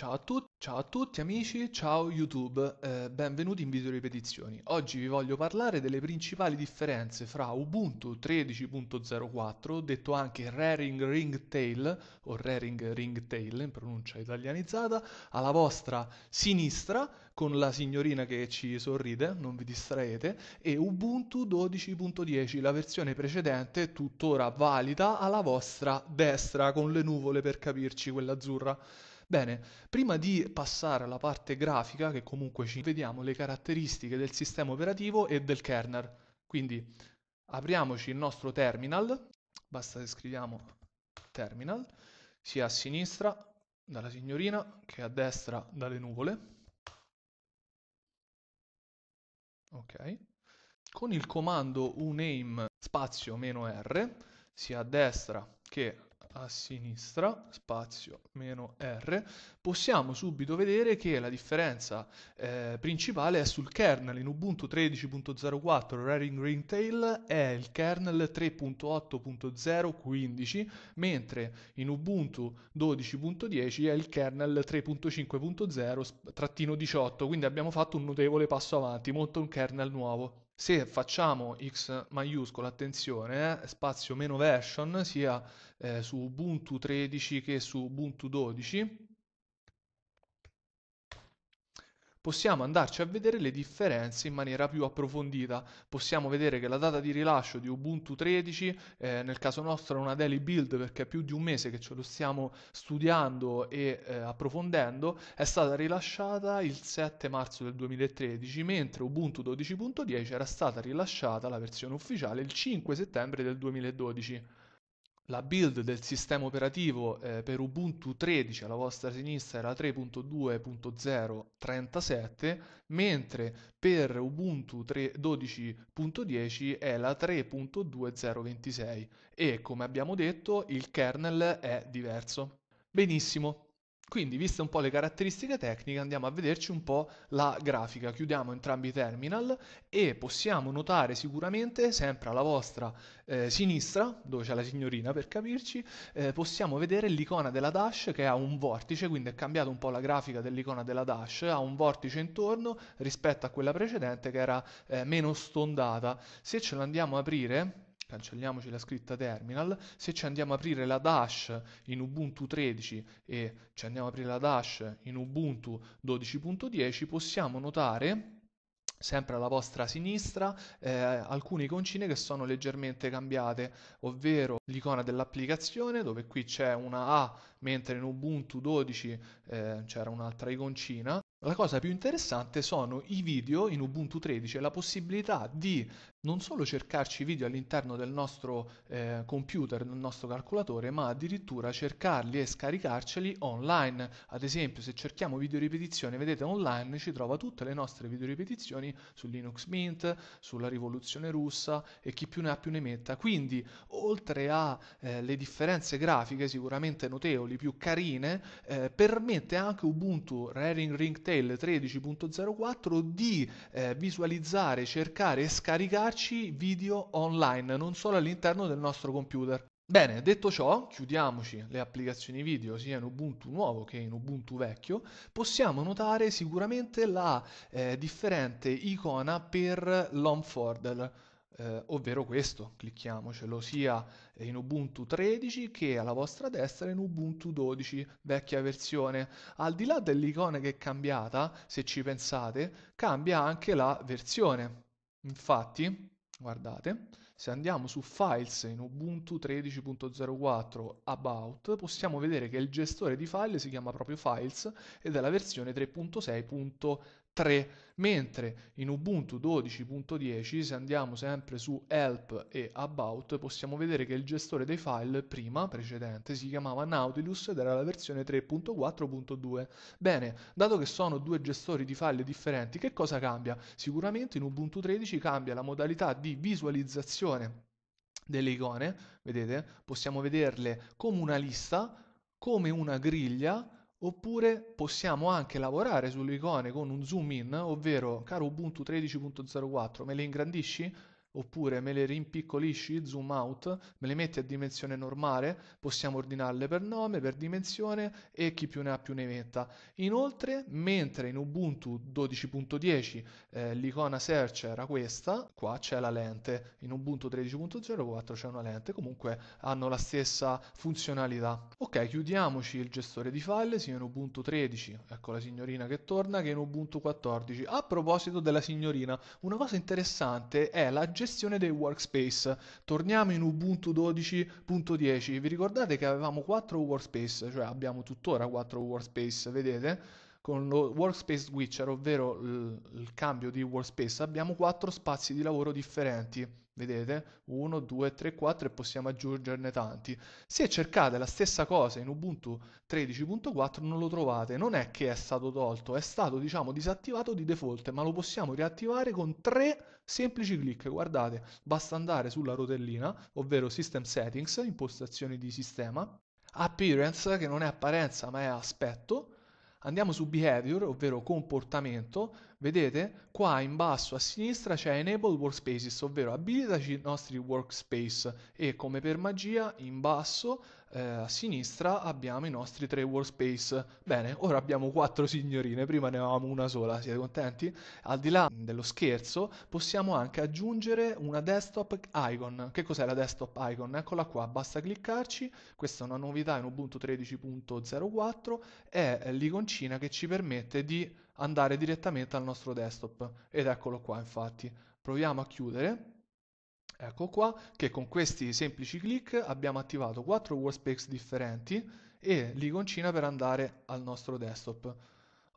Ciao a, tutti, ciao a, tutti amici, ciao YouTube, eh, benvenuti in video ripetizioni. Oggi vi voglio parlare delle principali differenze fra Ubuntu 13.04, detto anche Raring Ringtail o Raring Ringtail in pronuncia italianizzata, alla vostra sinistra con la signorina che ci sorride, non vi distraete, e Ubuntu 12.10, la versione precedente tuttora valida alla vostra destra con le nuvole per capirci, quella azzurra. Bene, prima di passare alla parte grafica, che comunque ci vediamo le caratteristiche del sistema operativo e del kernel. Quindi apriamoci il nostro terminal, basta che scriviamo terminal, sia a sinistra dalla signorina che a destra dalle nuvole. Ok. Con il comando uname spazio meno R, sia a destra che a sinistra, spazio meno R, possiamo subito vedere che la differenza eh, principale è sul kernel. In Ubuntu 13.04 Raring Ringtail è il kernel 3.8.015, mentre in Ubuntu 12.10 è il kernel 3.5.0-18, quindi abbiamo fatto un notevole passo avanti, molto un kernel nuovo se facciamo X maiuscolo, attenzione, eh, spazio meno version sia eh, su Ubuntu 13 che su Ubuntu 12, possiamo andarci a vedere le differenze in maniera più approfondita. Possiamo vedere che la data di rilascio di Ubuntu 13, eh, nel caso nostro è una daily build perché è più di un mese che ce lo stiamo studiando e eh, approfondendo, è stata rilasciata il 7 marzo del 2013, mentre Ubuntu 12.10 era stata rilasciata la versione ufficiale il 5 settembre del 2012 la build del sistema operativo eh, per Ubuntu 13 alla vostra sinistra era 3.2.037, mentre per Ubuntu 12.10 è la 3.2026 e come abbiamo detto il kernel è diverso. Benissimo, quindi, viste un po' le caratteristiche tecniche, andiamo a vederci un po' la grafica. Chiudiamo entrambi i terminal e possiamo notare sicuramente, sempre alla vostra eh, sinistra, dove c'è la signorina per capirci, eh, possiamo vedere l'icona della dash che ha un vortice, quindi è cambiata un po' la grafica dell'icona della dash, ha un vortice intorno rispetto a quella precedente che era eh, meno stondata. Se ce l'andiamo a aprire cancelliamoci la scritta terminal, se ci andiamo a aprire la dash in Ubuntu 13 e ci andiamo a aprire la dash in Ubuntu 12.10 possiamo notare sempre alla vostra sinistra eh, alcune iconcine che sono leggermente cambiate, ovvero l'icona dell'applicazione dove qui c'è una A mentre in Ubuntu 12 eh, c'era un'altra iconcina la cosa più interessante sono i video in Ubuntu 13 e la possibilità di non solo cercarci video all'interno del nostro eh, computer, del nostro calcolatore, ma addirittura cercarli e scaricarceli online. Ad esempio, se cerchiamo video ripetizione, vedete online ci trova tutte le nostre video ripetizioni su Linux Mint, sulla rivoluzione russa e chi più ne ha più ne metta. Quindi, oltre alle eh, differenze grafiche sicuramente notevoli, più carine, eh, permette anche Ubuntu Raring Ring Intel 13.04 di eh, visualizzare, cercare e scaricarci video online, non solo all'interno del nostro computer. Bene, detto ciò, chiudiamoci le applicazioni video sia in Ubuntu nuovo che in Ubuntu vecchio, possiamo notare sicuramente la eh, differente icona per l'home folder eh, ovvero questo, clicchiamocelo, sia in Ubuntu 13 che alla vostra destra in Ubuntu 12, vecchia versione. Al di là dell'icona che è cambiata, se ci pensate, cambia anche la versione. Infatti, guardate, se andiamo su Files in Ubuntu 13.04 About, possiamo vedere che il gestore di file si chiama proprio Files ed è la versione 3.6.3. 3, mentre in Ubuntu 12.10 se andiamo sempre su Help e About possiamo vedere che il gestore dei file prima, precedente, si chiamava Nautilus ed era la versione 3.4.2. Bene, dato che sono due gestori di file differenti, che cosa cambia? Sicuramente in Ubuntu 13 cambia la modalità di visualizzazione delle icone, vedete? Possiamo vederle come una lista, come una griglia, Oppure possiamo anche lavorare sulle icone con un zoom in, ovvero caro Ubuntu 13.04, me le ingrandisci? oppure me le rimpiccolisci, zoom out, me le metti a dimensione normale, possiamo ordinarle per nome, per dimensione e chi più ne ha più ne metta. Inoltre, mentre in Ubuntu 12.10 eh, l'icona search era questa, qua c'è la lente, in Ubuntu 13.04 c'è una lente, comunque hanno la stessa funzionalità. Ok, chiudiamoci il gestore di file sia in Ubuntu 13, ecco la signorina che torna, che in Ubuntu 14. A proposito della signorina, una cosa interessante è la gestione dei workspace. Torniamo in Ubuntu 12.10. Vi ricordate che avevamo 4 workspace, cioè abbiamo tuttora 4 workspace, vedete? con lo workspace switcher, ovvero il cambio di workspace, abbiamo quattro spazi di lavoro differenti. Vedete? 1, 2, 3, 4 e possiamo aggiungerne tanti. Se cercate la stessa cosa in Ubuntu 13.4 non lo trovate, non è che è stato tolto, è stato diciamo disattivato di default, ma lo possiamo riattivare con tre semplici clic. Guardate, basta andare sulla rotellina, ovvero System Settings, impostazioni di sistema, Appearance, che non è apparenza ma è aspetto, Andiamo su behavior, ovvero comportamento, vedete qua in basso a sinistra c'è enable workspaces, ovvero abilitaci i nostri workspace e come per magia in basso eh, a sinistra abbiamo i nostri tre workspace. Bene, ora abbiamo quattro signorine, prima ne avevamo una sola, siete contenti? Al di là dello scherzo, possiamo anche aggiungere una desktop icon. Che cos'è la desktop icon? Eccola qua, basta cliccarci, questa è una novità in Ubuntu 13.04, è l'iconcina che ci permette di andare direttamente al nostro desktop. Ed eccolo qua, infatti. Proviamo a chiudere Ecco qua che con questi semplici clic abbiamo attivato quattro workspace differenti e l'iconcina per andare al nostro desktop.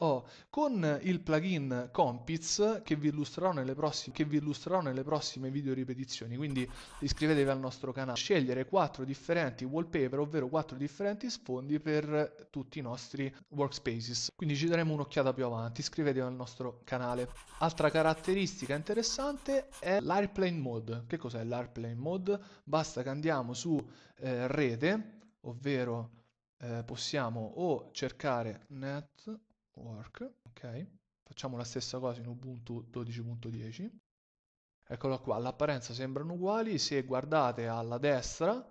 Oh, con il plugin Compiz che vi illustrerò nelle prossime, che vi illustrerò nelle prossime video ripetizioni, quindi iscrivetevi al nostro canale. Scegliere 4 differenti wallpaper, ovvero 4 differenti sfondi per tutti i nostri workspaces. Quindi ci daremo un'occhiata più avanti, iscrivetevi al nostro canale. Altra caratteristica interessante è l'Airplane Mode. Che cos'è l'Airplane Mode? Basta che andiamo su eh, rete, ovvero eh, possiamo o cercare net work, ok? Facciamo la stessa cosa in Ubuntu 12.10. Eccolo qua, l'apparenza sembrano uguali, se guardate alla destra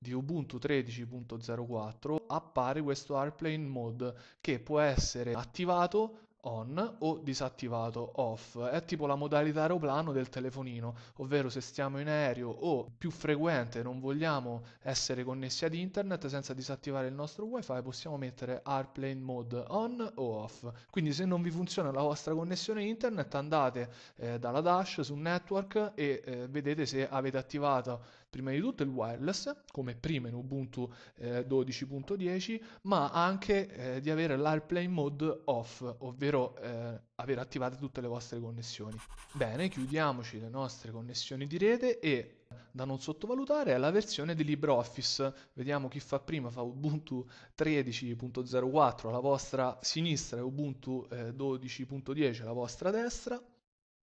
di Ubuntu 13.04 appare questo Airplane Mode che può essere attivato on o disattivato off è tipo la modalità aeroplano del telefonino, ovvero se stiamo in aereo o più frequente non vogliamo essere connessi ad internet senza disattivare il nostro wifi possiamo mettere airplane mode on o off. Quindi se non vi funziona la vostra connessione internet andate eh, dalla dash su network e eh, vedete se avete attivato prima di tutto il wireless come prima in Ubuntu eh, 12.10 ma anche eh, di avere l'airplane mode off, ovvero ovvero eh, aver attivate tutte le vostre connessioni. Bene, chiudiamoci le nostre connessioni di rete e da non sottovalutare è la versione di LibreOffice. Vediamo chi fa prima, fa Ubuntu 13.04 alla vostra sinistra e Ubuntu eh, 12.10 alla vostra destra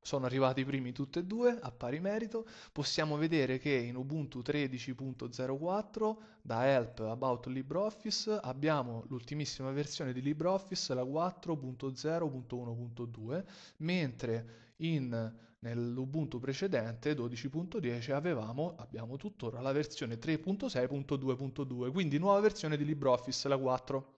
sono arrivati i primi tutti e due a pari merito, possiamo vedere che in Ubuntu 13.04 da help about LibreOffice abbiamo l'ultimissima versione di LibreOffice, la 4.0.1.2, mentre in, nell'Ubuntu precedente 12.10 avevamo, abbiamo tuttora la versione 3.6.2.2, quindi nuova versione di LibreOffice, la 4.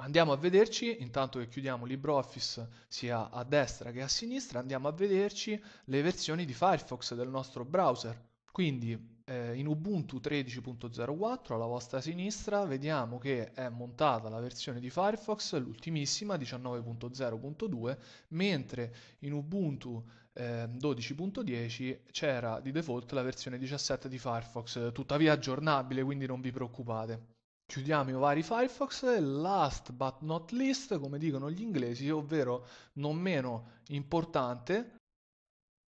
Andiamo a vederci, intanto che chiudiamo LibreOffice sia a destra che a sinistra, andiamo a vederci le versioni di Firefox del nostro browser. Quindi eh, in Ubuntu 13.04 alla vostra sinistra vediamo che è montata la versione di Firefox, l'ultimissima 19.0.2, mentre in Ubuntu eh, 12.10 c'era di default la versione 17 di Firefox, tuttavia aggiornabile, quindi non vi preoccupate. Chiudiamo i vari Firefox e last but not least, come dicono gli inglesi, ovvero non meno importante,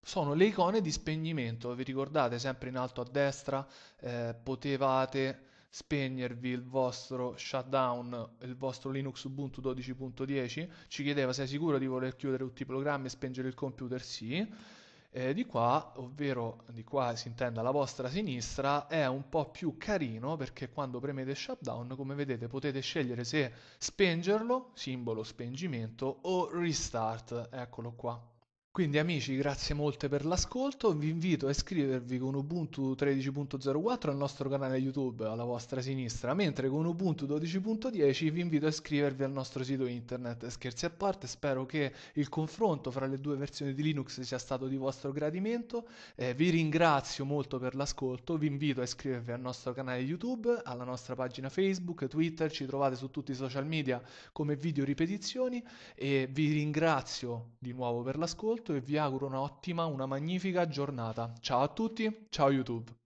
sono le icone di spegnimento. Vi ricordate sempre in alto a destra eh, potevate spegnervi il vostro shutdown, il vostro Linux Ubuntu 12.10. Ci chiedeva se sei sicuro di voler chiudere tutti i programmi e spengere il computer? Sì eh, di qua, ovvero di qua si intende alla vostra sinistra, è un po' più carino perché quando premete shutdown, come vedete, potete scegliere se spengerlo, simbolo spengimento, o restart, eccolo qua. Quindi amici, grazie molte per l'ascolto, vi invito a iscrivervi con Ubuntu 13.04 al nostro canale YouTube alla vostra sinistra, mentre con Ubuntu 12.10 vi invito a iscrivervi al nostro sito internet. Scherzi a parte, spero che il confronto fra le due versioni di Linux sia stato di vostro gradimento, eh, vi ringrazio molto per l'ascolto, vi invito a iscrivervi al nostro canale YouTube, alla nostra pagina Facebook, Twitter, ci trovate su tutti i social media come video ripetizioni e vi ringrazio di nuovo per l'ascolto saluto e vi auguro un'ottima, una magnifica giornata. Ciao a tutti, ciao YouTube.